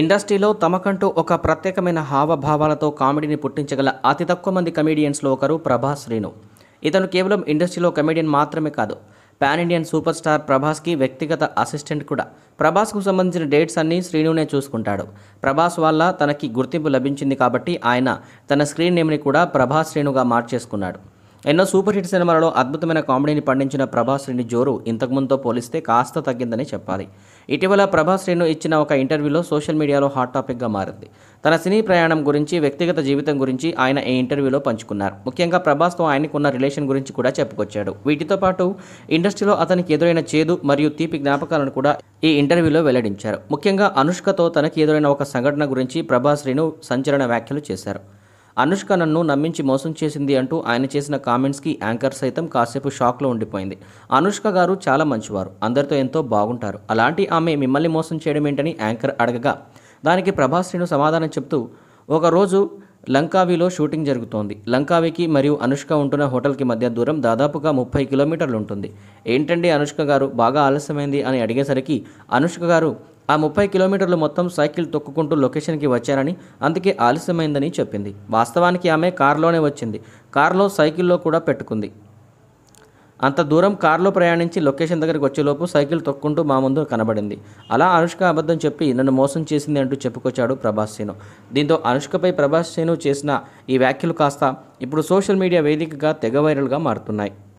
ఇండస్ట్రీలో తమకంటూ ఒక ప్రత్యేకమైన హావభావాలతో కామెడీని పుట్టించగల అతి తక్కువ మంది కమెడియన్స్లో ఒకరు ప్రభాస్ శ్రీను ఇతను కేవలం ఇండస్ట్రీలో కమెడియన్ మాత్రమే కాదు పాన్ ఇండియన్ సూపర్ స్టార్ ప్రభాస్కి వ్యక్తిగత అసిస్టెంట్ కూడా ప్రభాస్కు సంబంధించిన డేట్స్ అన్నీ శ్రీనునే చూసుకుంటాడు ప్రభాస్ వల్ల తనకి గుర్తింపు లభించింది కాబట్టి ఆయన తన స్క్రీన్ నేమ్ని కూడా ప్రభాస్ శ్రీనుగా మార్చేసుకున్నాడు ఎన్నో సూపర్ హిట్ సినిమాలలో అద్భుతమైన కామెడీని పండించిన ప్రభాస్ రెడ్డి జోరు ఇంతకుముందుతో పోలిస్తే కాస్త తగ్గిందని చెప్పాలి ఇటీవల ప్రభాస్ రెడ్డి ఇచ్చిన ఒక ఇంటర్వ్యూలో సోషల్ మీడియాలో హాట్ టాపిక్గా మారింది తన సినీ ప్రయాణం గురించి వ్యక్తిగత జీవితం గురించి ఆయన ఈ ఇంటర్వ్యూలో పంచుకున్నారు ముఖ్యంగా ప్రభాస్తో ఆయనకున్న రిలేషన్ గురించి కూడా చెప్పుకొచ్చాడు వీటితో పాటు ఇండస్ట్రీలో అతనికి ఎదురైన చేదు మరియు తీపి జ్ఞాపకాలను కూడా ఈ ఇంటర్వ్యూలో వెల్లడించారు ముఖ్యంగా అనుష్కతో తనకి ఎదురైన ఒక సంఘటన గురించి ప్రభాస్ శ్రీను సంచలన వ్యాఖ్యలు చేశారు అనుష్క నన్ను నమ్మించి మోసం చేసింది అంటూ ఆయన చేసిన కామెంట్స్కి యాంకర్ సైతం కాసేపు షాక్లో ఉండిపోయింది అనుష్క గారు చాలా మంచివారు అందరితో ఎంతో బాగుంటారు అలాంటి ఆమె మిమ్మల్ని మోసం చేయడం ఏంటని యాంకర్ అడగగా దానికి ప్రభాస్ శ్రీను సమాధానం చెప్తూ ఒకరోజు లంకావిలో షూటింగ్ జరుగుతోంది లంకావికి మరియు అనుష్క ఉంటున్న హోటల్కి మధ్య దూరం దాదాపుగా ముప్పై కిలోమీటర్లు ఉంటుంది ఏంటండి అనుష్క గారు బాగా ఆలస్యమైంది అని అడిగేసరికి అనుష్క గారు ఆ ముప్పై కిలోమీటర్లు మొత్తం సైకిల్ తొక్కుకుంటూ లొకేషన్కి వచ్చారని అందుకే ఆలస్యమైందని చెప్పింది వాస్తవానికి ఆమె కారులోనే వచ్చింది కారులో సైకిల్లో కూడా పెట్టుకుంది అంత దూరం కారులో ప్రయాణించి లొకేషన్ దగ్గరికి వచ్చేలోపు సైకిల్ తొక్కుంటూ మా ముందు కనబడింది అలా అనుష్క అబద్ధం చెప్పి నన్ను మోసం చేసింది అంటూ చెప్పుకొచ్చాడు ప్రభాస్ సేను దీంతో అనుష్కపై ప్రభాస్ సేను చేసిన ఈ వ్యాఖ్యలు కాస్త ఇప్పుడు సోషల్ మీడియా వేదికగా తెగ వైరల్గా మారుతున్నాయి